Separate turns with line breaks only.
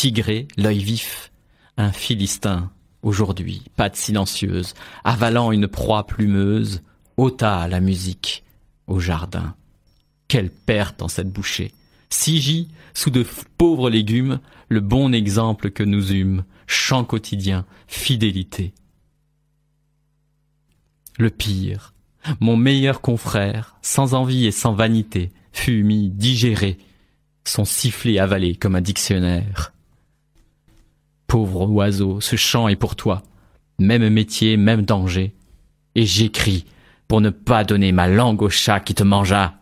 tigré, l'œil vif, un Philistin, aujourd'hui, patte silencieuse, avalant une proie plumeuse, ôta la musique au jardin. Quelle perte en cette bouchée Sigi, sous de pauvres légumes, le bon exemple que nous eûmes, chant quotidien, fidélité. Le pire, mon meilleur confrère, sans envie et sans vanité, fut mis, digéré, son sifflet avalé comme un dictionnaire. Pauvre oiseau, ce chant est pour toi. Même métier, même danger. Et j'écris pour ne pas donner ma langue au chat qui te mangea.